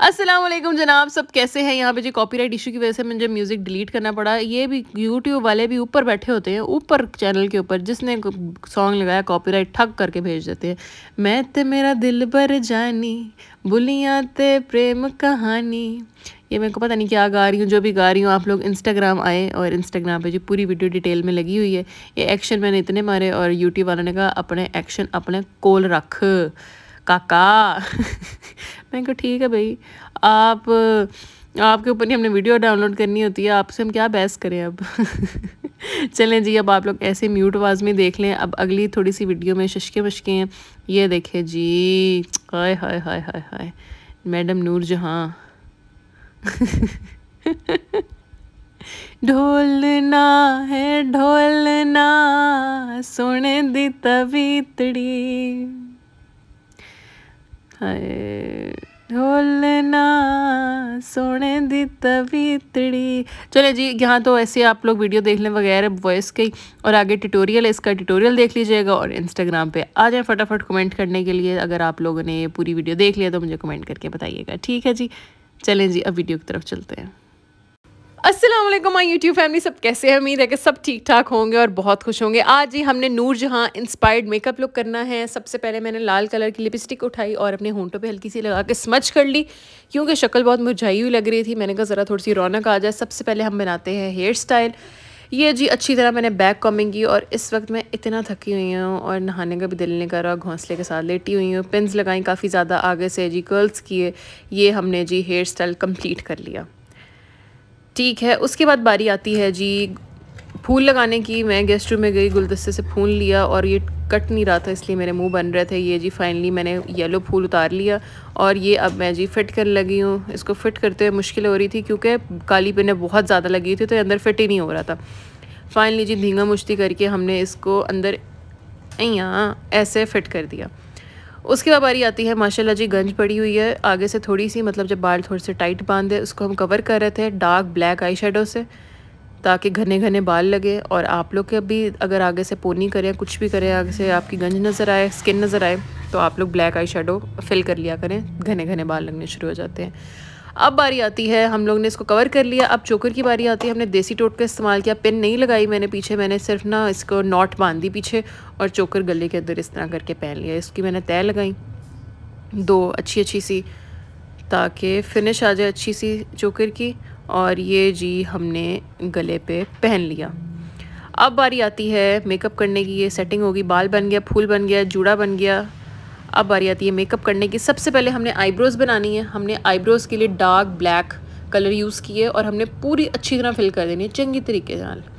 असलम जनाब सब कैसे हैं यहाँ पे जी कॉपीराइट इशू की वजह से मुझे म्यूज़िक डिलीट करना पड़ा ये भी यूट्यूब वाले भी ऊपर बैठे होते हैं ऊपर चैनल के ऊपर जिसने सॉन्ग लगाया कॉपीराइट ठग करके भेज देते हैं मैं ते मेरा दिल भर जानी बुलियाँ ते प्रेम कहानी ये मेरे को पता नहीं क्या गा रही हूँ जो भी गा रही हूँ आप लोग इंस्टाग्राम आए और इंस्टाग्राम पे जो पूरी वीडियो डिटेल में लगी हुई है ये एक्शन मैंने इतने मारे और यूट्यूब वालों ने कहा अपने एक्शन अपने कोल रख काका मैंने कहा ठीक है भाई आप आपके ऊपर नहीं हमने वीडियो डाउनलोड करनी होती है आपसे हम क्या बहस करें अब चलें जी अब आप लोग ऐसे म्यूट आवाज़ में देख लें अब अगली थोड़ी सी वीडियो में शशके वशके हैं ये देखे जी हाय हाय हाय हाय हाय मैडम नूर जहाँ ढोलना है ढोलना सुने दी तवीतड़ी ਹਾਏ ढोलना सोने दी तबीतड़ी चले जी यहाँ तो ऐसे आप लोग वीडियो देख लें वगैरह वॉइस के और आगे ट्यूटोरियल है इसका ट्यूटोरियल देख लीजिएगा और इंस्टाग्राम पे आ जाए फटाफट कमेंट करने के लिए अगर आप लोगों ने पूरी वीडियो देख लिया तो मुझे कमेंट करके बताइएगा ठीक है जी चलें जी अब वीडियो की तरफ चलते हैं असलम माई यूट्यूब फैमिली सब कैसे हैं उम्मीद है कि सब ठीक ठाक होंगे और बहुत खुश होंगे आज ही हमने नूर जहाँ इंस्पायर्ड मेकअप लुक करना है सबसे पहले मैंने लाल कलर की लिपस्टिक उठाई और अपने होंठों पे हल्की सी लगा के स्मच कर ली क्योंकि शक्ल बहुत मुरझाई हुई लग रही थी मैंने कहा ज़रा थोड़ी सी रौनक आ जाए सबसे पहले हम बनाते हैं हेयर स्टाइल ये जी अच्छी तरह मैंने बैक कॉमिंग की और इस वक्त मैं इतना थकी हुई हूँ और नहाने का भी दिल नहीं कर रहा घोंसले के साथ लेटी हुई हूँ पिंस लगाई काफ़ी ज़्यादा आगे से जी कर्ल्स किए ये हमने जी हेयर स्टाइल कम्प्लीट कर लिया ठीक है उसके बाद बारी आती है जी फूल लगाने की मैं गेस्ट रूम में गई गुलदस्ते से फूल लिया और ये कट नहीं रहा था इसलिए मेरे मुंह बन रहे थे ये जी फाइनली मैंने येलो फूल उतार लिया और ये अब मैं जी फिट कर लगी हूँ इसको फिट करते हुए मुश्किल हो रही थी क्योंकि काली पिने बहुत ज़्यादा लगी थी तो अंदर फिट ही नहीं हो रहा था फाइनली जी धींगा मुश्ती करके हमने इसको अंदर यहाँ ऐसे फिट कर दिया उसके बाद बारी आती है माशाल्लाह जी गंज पड़ी हुई है आगे से थोड़ी सी मतलब जब बाल थोड़े से टाइट बांधे उसको हम कवर कर रहे थे डार्क ब्लैक आई से ताकि घने घने बाल लगे और आप लोग के भी अगर आगे से पोनी करें कुछ भी करें आगे से आपकी गंज नज़र आए स्किन नज़र आए तो आप लोग ब्लैक आई फिल कर लिया करें घने घने बाल लगने शुरू हो जाते हैं अब बारी आती है हम लोग ने इसको कवर कर लिया अब चोकर की बारी आती है हमने देसी टोट का इस्तेमाल किया पिन नहीं लगाई मैंने पीछे मैंने सिर्फ ना इसको नॉट बांध दी पीछे और चोकर गले के अंदर इस तरह करके पहन लिया इसकी मैंने तय लगाई दो अच्छी अच्छी सी ताकि फिनिश आ जाए अच्छी सी चोकर की और ये जी हमने गले पे पहन लिया अब बारी आती है मेकअप करने की ये सेटिंग होगी बाल बन गया फूल बन गया जूड़ा बन गया अब बारी आती है मेकअप करने की सबसे पहले हमने आईब्रोज़ बनानी है हमने आईब्रोज़ के लिए डार्क ब्लैक कलर यूज़ किए और हमने पूरी अच्छी तरह फिल कर देनी है चंगी तरीके से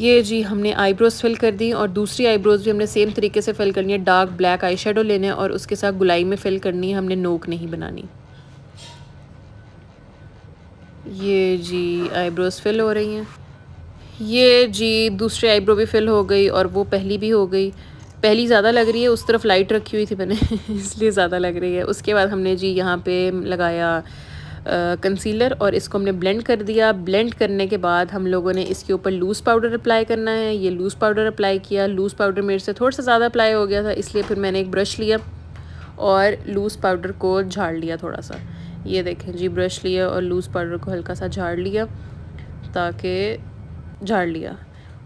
ये जी हमने आईब्रोज फिल कर दी और दूसरी आईब्रोज भी हमने सेम तरीके से फिल करनी है डार्क ब्लैक आई शेडो लेने और उसके साथ गुलाई में फिल करनी है हमने नोक नहीं बनानी ये जी आईब्रोज फिल हो रही हैं ये जी दूसरी आईब्रो भी फिल हो गई और वो पहली भी हो गई पहली ज़्यादा लग रही है उस तरफ लाइट रखी हुई थी मैंने इसलिए ज़्यादा लग रही है उसके बाद हमने जी यहाँ पे लगाया कंसीलर और इसको हमने ब्लेंड कर दिया ब्लेंड करने के बाद हम लोगों ने इसके ऊपर लूज़ पाउडर अप्लाई करना है ये लूज़ पाउडर अप्लाई किया लूज़ पाउडर मेरे से थोड़ा सा ज़्यादा अप्लाई हो गया था इसलिए फिर मैंने एक ब्रश लिया और लूज़ पाउडर को झाड़ लिया थोड़ा सा ये देखें जी ब्रश लिया और लूज़ पाउडर को हल्का सा झाड़ लिया ताकि झाड़ लिया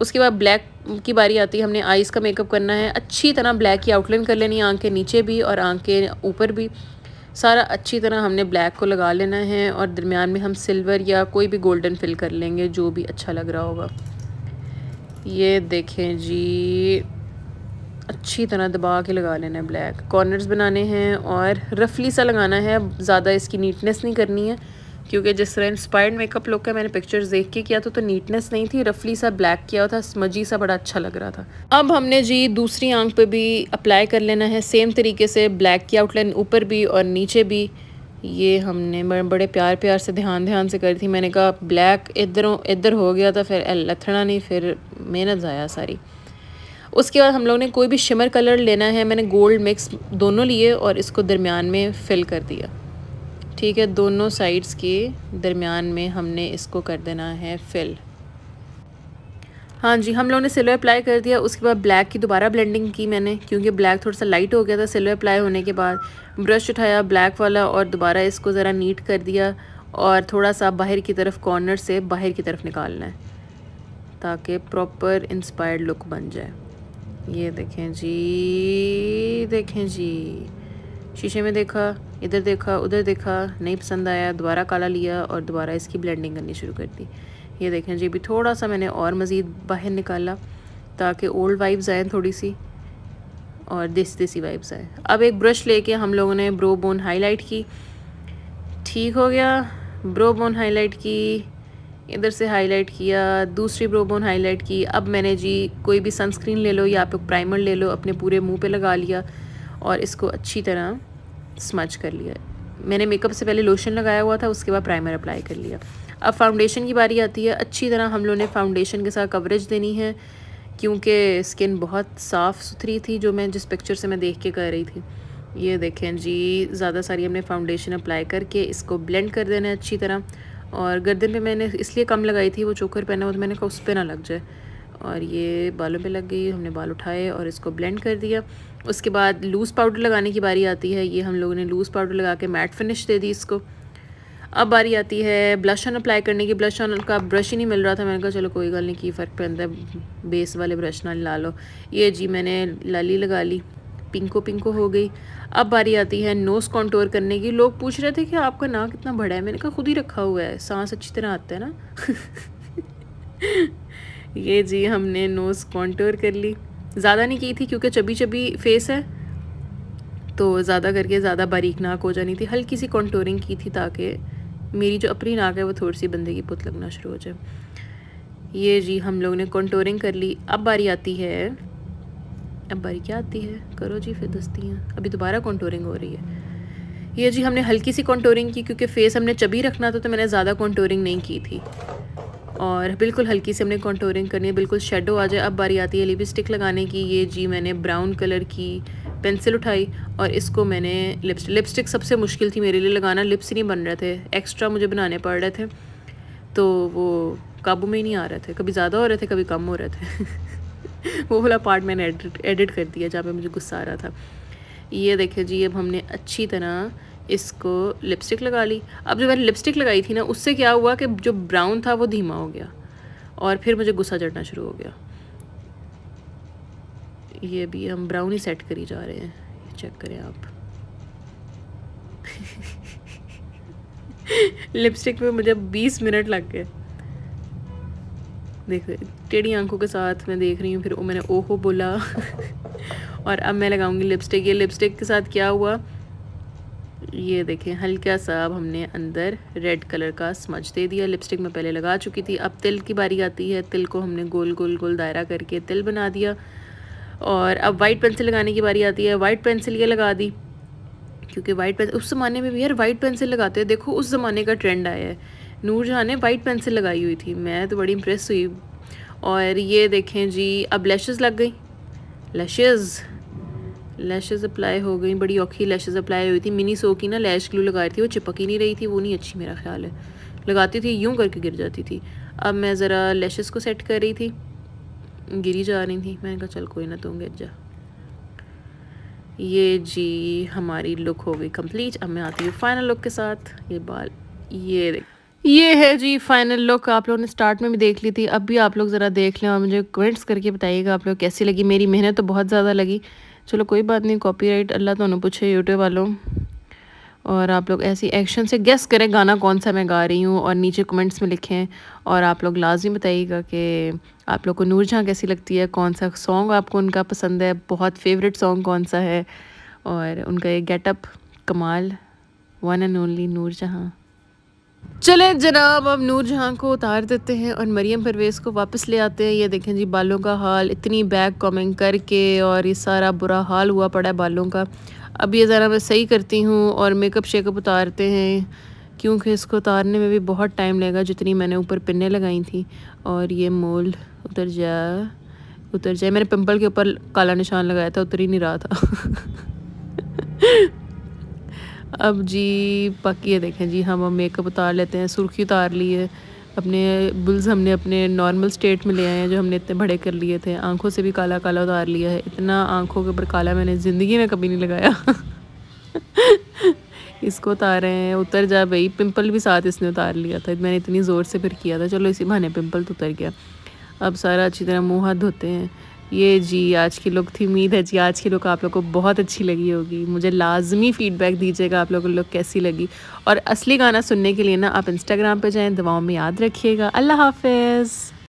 उसके बाद ब्लैक की बारी आती है हमने आइज़ का मेकअप करना है अच्छी तरह ब्लैक की आउटलाइन कर लेनी है आँख के नीचे भी और आँख के ऊपर भी सारा अच्छी तरह हमने ब्लैक को लगा लेना है और दरमियान में हम सिल्वर या कोई भी गोल्डन फिल कर लेंगे जो भी अच्छा लग रहा होगा ये देखें जी अच्छी तरह दबा के लगा लेना है ब्लैक कॉर्नर्स बनाने हैं और रफली सा लगाना है ज़्यादा इसकी नीटनेस नहीं करनी है क्योंकि जिस तरह इंस्पायर्ड मेकअप लुक का मैंने पिक्चर्स देख के किया तो तो नीटनेस नहीं थी रफली सा ब्लैक किया था स्मजी सा बड़ा अच्छा लग रहा था अब हमने जी दूसरी आंख पे भी अप्लाई कर लेना है सेम तरीके से ब्लैक की आउटलाइन ऊपर भी और नीचे भी ये हमने बड़े प्यार प्यार से ध्यान ध्यान से करी थी मैंने कहा ब्लैक इधरों इधर हो गया था फिर लथड़ा नहीं फिर मेहनत ज़ाया सारी उसके बाद हम लोग ने कोई भी शिमर कलर लेना है मैंने गोल्ड मिक्स दोनों लिए और इसको दरमियान में फिल कर दिया ठीक है दोनों साइड्स के दरमियान में हमने इसको कर देना है फिल हाँ जी हम लोगों ने सिल्वर अप्लाई कर दिया उसके बाद ब्लैक की दोबारा ब्लेंडिंग की मैंने क्योंकि ब्लैक थोड़ा सा लाइट हो गया था सिल्वर अप्लाई होने के बाद ब्रश उठाया ब्लैक वाला और दोबारा इसको ज़रा नीट कर दिया और थोड़ा सा बाहर की तरफ कॉर्नर से बाहर की तरफ निकालना है ताकि प्रॉपर इंस्पायर्ड लुक बन जाए ये देखें जी देखें जी शीशे में देखा इधर देखा उधर देखा नहीं पसंद आया दोबारा काला लिया और दोबारा इसकी ब्लेंडिंग करनी शुरू कर दी ये देखें जी भी थोड़ा सा मैंने और मज़ीद बाहर निकाला ताकि ओल्ड वाइब्स आएँ थोड़ी सी और देसी देसी वाइब्स आए अब एक ब्रश लेके हम लोगों ने ब्रो बोन हाईलाइट की ठीक हो गया ब्रो बोन हाईलाइट की इधर से हाईलाइट किया दूसरी ब्रो बोन हाईलाइट की अब मैंने जी कोई भी सनस्क्रीन ले लो या आप प्राइमर ले लो अपने पूरे मुँह पर लगा लिया और इसको अच्छी तरह स्मच कर लिया मैंने मेकअप से पहले लोशन लगाया हुआ था उसके बाद प्राइमर अप्लाई कर लिया अब फाउंडेशन की बारी आती है अच्छी तरह हम लोगों ने फाउंडेशन के साथ कवरेज देनी है क्योंकि स्किन बहुत साफ़ सुथरी थी जो मैं जिस पिक्चर से मैं देख के कर रही थी ये देखें जी ज़्यादा सारी हमने फाउंडेशन अप्लाई करके इसको ब्लेंड कर देना है अच्छी तरह और गर्दन पे मैंने इसलिए कम लगाई थी वो चोकर पहना हुआ तो मैंने कहा उस पर ना लग जाए और ये बालों पे लग गई हमने बाल उठाए और इसको ब्लेंड कर दिया उसके बाद लूज़ पाउडर लगाने की बारी आती है ये हम लोगों ने लूज़ पाउडर लगा के मैट फिनिश दे दी इसको अब बारी आती है ब्लश ऑन अप्लाई करने की ब्लश ऑन का ब्रश ही नहीं मिल रहा था मैंने कहा चलो कोई गल नहीं की फ़र्क पड़ता है बेस वाले ब्रश ना ला लो ये जी मैंने लाली लगा ली पिंको पिंको हो गई अब बारी आती है नोज़ कॉन्टोर करने की लोग पूछ रहे थे कि आपका नाक कितना बड़ा है मैंने कहा खुद ही रखा हुआ है सांस अच्छी तरह आता है ना ये जी हमने नोज़ कॉन्टोर कर ली ज़्यादा नहीं की थी क्योंकि चबी चबी फेस है तो ज़्यादा करके ज़्यादा बारीक नाक हो जानी थी हल्की सी कॉन्टोरिंग की थी ताकि मेरी जो अपनी नाक है वो थोड़ी सी बंदे की पुत लगना शुरू हो जाए ये जी हम लोग ने कॉन्टोरिंग कर ली अब बारी आती है अब बारी क्या आती है करो जी फिर दस्तियाँ अभी दोबारा कॉन्टोरिंग हो रही है ये जी हमने हल्की सी कॉन्टोरिंग की क्योंकि फेस हमने चबी रखना था तो मैंने ज़्यादा कॉन्टोरिंग नहीं की थी और बिल्कुल हल्की से हमने कॉन्टोरिंग करनी है बिल्कुल शेडो आ जाए अब बारी आती है लिपस्टिक लगाने की ये जी मैंने ब्राउन कलर की पेंसिल उठाई और इसको मैंने लिपस्टिक लिपस्टिक सबसे मुश्किल थी मेरे लिए लगाना लिप्स नहीं बन रहे थे एक्स्ट्रा मुझे बनाने पड़ रहे थे तो वो काबू में ही नहीं आ रहे थे कभी ज़्यादा हो रहे थे कभी कम हो रहे थे वो वाला पार्ट मैंने एडिट एडिट कर दिया जहाँ पर मुझे गुस्सा आ रहा था ये देखिए जी अब हमने अच्छी तरह इसको लिपस्टिक लगा ली अब जो मैंने लिपस्टिक लगाई थी ना उससे क्या हुआ कि जो ब्राउन था वो धीमा हो गया और फिर मुझे गुस्सा चढ़ना शुरू हो गया ये भी हम ब्राउन ही सेट करी जा रहे हैं चेक करें आप लिपस्टिक में मुझे 20 मिनट लग गए देख टेढ़ी आंखों के साथ मैं देख रही हूँ फिर मैंने ओहो बोला और अब मैं लगाऊंगी लिपस्टिक ये लिपस्टिक के साथ क्या हुआ ये देखें हल्का सा अब हमने अंदर रेड कलर का स्मच दे दिया लिपस्टिक में पहले लगा चुकी थी अब तिल की बारी आती है तिल को हमने गोल गोल गोल दायरा करके तिल बना दिया और अब वाइट पेंसिल लगाने की बारी आती है वाइट पेंसिल ये लगा दी क्योंकि वाइट पेंसिल उस ज़माने में भी यार वाइट पेंसिल लगाते हैं देखो उस ज़माने का ट्रेंड आया है नूर जहाँ ने वाइट पेंसिल लगाई हुई थी मैं तो बड़ी इंप्रेस हुई और ये देखें जी अब लैशेज़ लग गई लैशेज़ लैशेज़ अप्लाई हो गई बड़ी औखी लैशेज़ अप्लाई हुई थी मिनी सो की ना लैश ग्लू लगाई थी वो चिपक ही नहीं रही थी वो नहीं अच्छी मेरा ख्याल है लगाती थी यूं करके गिर जाती थी अब मैं ज़रा लैशेस को सेट कर रही थी गिरी जा रही थी मैंने कहा चल कोई ना तुम गिर जा ये जी हमारी लुक हो गई कम्प्लीट अब मैं आती हूँ फाइनल लुक के साथ ये बाल ये देख ये है जी फाइनल लुक आप लोगों ने स्टार्ट में भी देख ली थी अब भी आप लोग ज़रा देख लें और मुझे कमेंट्स करके बताइएगा आप लोग कैसी लगी मेरी मेहनत तो बहुत ज़्यादा लगी चलो कोई बात नहीं कॉपीराइट अल्लाह तो पूछे यूट्यूब वालों और आप लोग ऐसी एक्शन से गेस करें गाना कौन सा मैं गा रही हूँ और नीचे कमेंट्स में लिखें और आप लोग लाजमी बताइएगा कि आप लोग को नूर जहाँ कैसी लगती है कौन सा सॉन्ग आपको उनका पसंद है बहुत फेवरेट सॉन्ग कौन सा है और उनका ये गेटअप कमाल वन एंड ओनली नूर जहाँ चले जनाब अब नूर जहाँ को उतार देते हैं और मरियम परवेज़ को वापस ले आते हैं ये देखें जी बालों का हाल इतनी बैक कॉमिंग करके और ये सारा बुरा हाल हुआ पड़ा है बालों का अब ये ज़रा मैं सही करती हूँ और मेकअप शेकअप उतारते हैं क्योंकि इसको उतारने में भी बहुत टाइम लगेगा जितनी मैंने ऊपर पिन्ने लगाई थी और ये मोल उतर जा उतर जाए मैंने पिम्पल के ऊपर काला निशान लगाया था उतर ही नहीं रहा था अब जी बाकी ये देखें जी हम अब मेकअप उतार लेते हैं सुर्खी उतार ली है अपने बुल्स हमने अपने नॉर्मल स्टेट में ले आए हैं जो हमने इतने बड़े कर लिए थे आंखों से भी काला काला उतार लिया है इतना आंखों के ऊपर काला मैंने ज़िंदगी में कभी नहीं लगाया इसको उतारे हैं उतर जा भाई पिंपल भी साथ इसने उतार लिया था मैंने इतनी ज़ोर से फिर किया था चलो इसी बहाने पिम्पल तो उतर गया अब सारा अच्छी तरह मुँह हाथ धोते हैं ये जी आज की लुक थी उम्मीद है जी आज की लुक आप लोग को बहुत अच्छी लगी होगी मुझे लाजमी फ़ीडबैक दीजिएगा आप लोगों को लुक कैसी लगी और असली गाना सुनने के लिए ना आप इंस्टाग्राम पर जाएँ दवाओं में याद रखिएगा अल्लाह हाफिज़